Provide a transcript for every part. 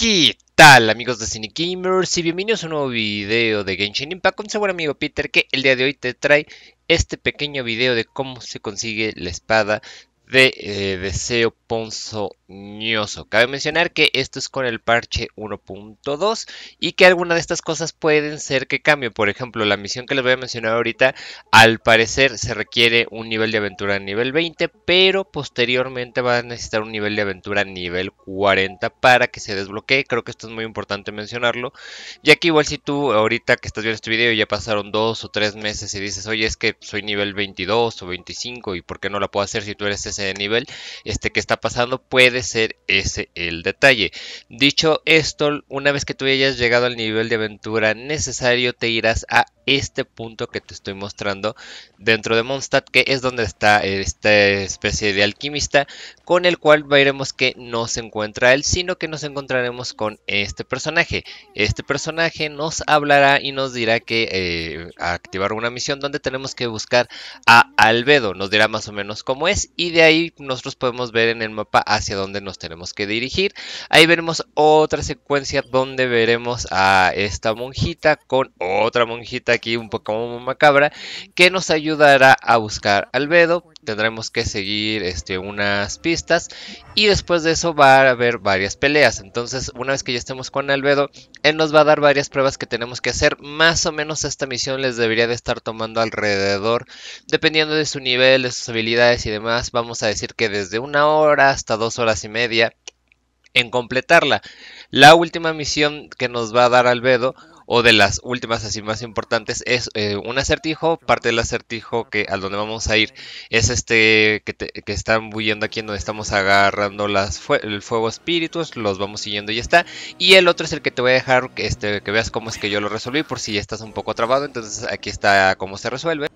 ¿Qué tal amigos de Cine Y bienvenidos a un nuevo video de Genshin Impact con su buen amigo Peter que el día de hoy te trae este pequeño video de cómo se consigue la espada de eh, Deseo Ponzo Cabe mencionar que esto es con el parche 1.2 y que algunas de estas cosas pueden ser que cambie, Por ejemplo, la misión que les voy a mencionar ahorita, al parecer se requiere un nivel de aventura nivel 20, pero posteriormente va a necesitar un nivel de aventura nivel 40 para que se desbloquee. Creo que esto es muy importante mencionarlo, ya que igual si tú ahorita que estás viendo este video ya pasaron dos o tres meses y dices, oye, es que soy nivel 22 o 25 y por qué no la puedo hacer si tú eres ese nivel, este que está pasando, puede ser ese el detalle. Dicho esto, una vez que tú hayas llegado al nivel de aventura necesario, te irás a este punto que te estoy mostrando dentro de Mondstadt, que es donde está esta especie de alquimista, con el cual veremos que no se encuentra él, sino que nos encontraremos con este personaje. Este personaje nos hablará y nos dirá que eh, activar una misión donde tenemos que buscar a Albedo, nos dirá más o menos cómo es, y de ahí nosotros podemos ver en el mapa hacia dónde donde nos tenemos que dirigir. Ahí veremos otra secuencia donde veremos a esta monjita con otra monjita aquí un poco macabra que nos ayudará a buscar albedo tendremos que seguir este, unas pistas y después de eso va a haber varias peleas. Entonces, una vez que ya estemos con Albedo, él nos va a dar varias pruebas que tenemos que hacer. Más o menos esta misión les debería de estar tomando alrededor, dependiendo de su nivel, de sus habilidades y demás, vamos a decir que desde una hora hasta dos horas y media en completarla. La última misión que nos va a dar Albedo o de las últimas así más importantes es eh, un acertijo, parte del acertijo que a donde vamos a ir es este que, están huyendo aquí en donde estamos agarrando las el fuego espíritus, los vamos siguiendo y ya está. Y el otro es el que te voy a dejar este, que veas cómo es que yo lo resolví por si ya estás un poco trabado, entonces aquí está cómo se resuelve.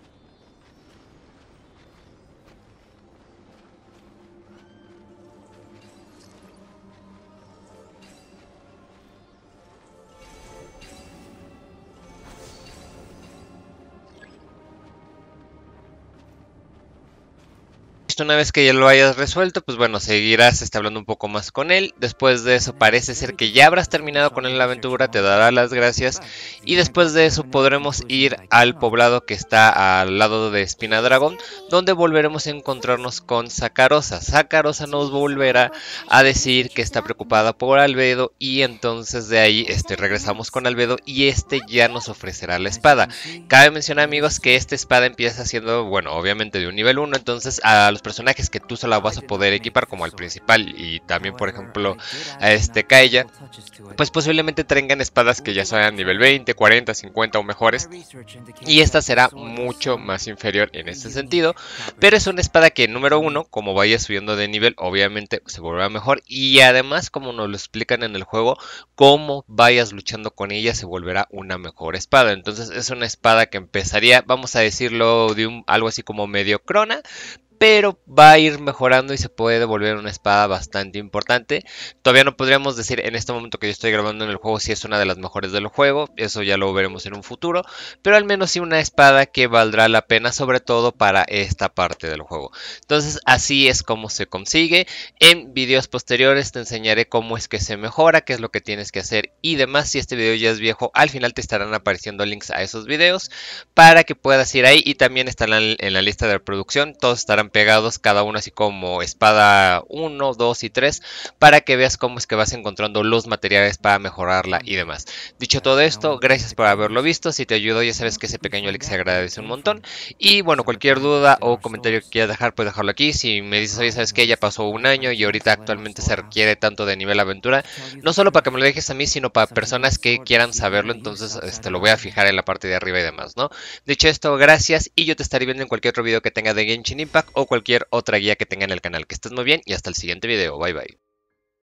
Una vez que ya lo hayas resuelto, pues bueno, seguirás hablando un poco más con él. Después de eso parece ser que ya habrás terminado con él la aventura, te dará las gracias. Y después de eso podremos ir al poblado que está al lado de Espina Dragón, donde volveremos a encontrarnos con Sacarosa. Sacarosa nos volverá a decir que está preocupada por Albedo y entonces de ahí este, regresamos con Albedo y este ya nos ofrecerá la espada. Cabe mencionar amigos que esta espada empieza siendo, bueno, obviamente de un nivel 1, entonces a los personajes que tú solo vas a poder equipar como el principal y también por ejemplo a este Kaeya, pues posiblemente tengan espadas que ya sean nivel 20, 40, 50 o mejores y esta será mucho más inferior en este sentido, pero es una espada que número uno, como vayas subiendo de nivel, obviamente se volverá mejor y además como nos lo explican en el juego, como vayas luchando con ella se volverá una mejor espada. Entonces es una espada que empezaría, vamos a decirlo de un, algo así como medio crona, pero va a ir mejorando y se puede devolver una espada bastante importante. Todavía no podríamos decir en este momento que yo estoy grabando en el juego si es una de las mejores del juego, eso ya lo veremos en un futuro, pero al menos sí una espada que valdrá la pena sobre todo para esta parte del juego. Entonces así es como se consigue. En videos posteriores te enseñaré cómo es que se mejora, qué es lo que tienes que hacer y demás. Si este video ya es viejo, al final te estarán apareciendo links a esos videos para que puedas ir ahí y también estarán en la lista de reproducción, todos estarán pegados, cada uno así como espada 1, 2 y 3, para que veas cómo es que vas encontrando los materiales para mejorarla y demás. Dicho todo ah, esto, gracias por haberlo visto, si te ayudó ya sabes que ese pequeño like se agradece un montón. Y pues bueno, cualquier duda o comentario que quieras dejar, puedes dejarlo aquí. Si me dices, oye, sabes que ya pasó un año y ahorita actualmente se requiere tanto de nivel aventura, no solo para que me lo dejes a mí, sino para personas que quieran saberlo, entonces este, lo voy a fijar en la parte de arriba y demás, ¿no? Dicho esto, gracias y yo te estaré viendo en cualquier otro video que tenga de Genshin Impact cualquier otra guía que tenga en el canal. Que estés muy bien y hasta el siguiente video. Bye bye.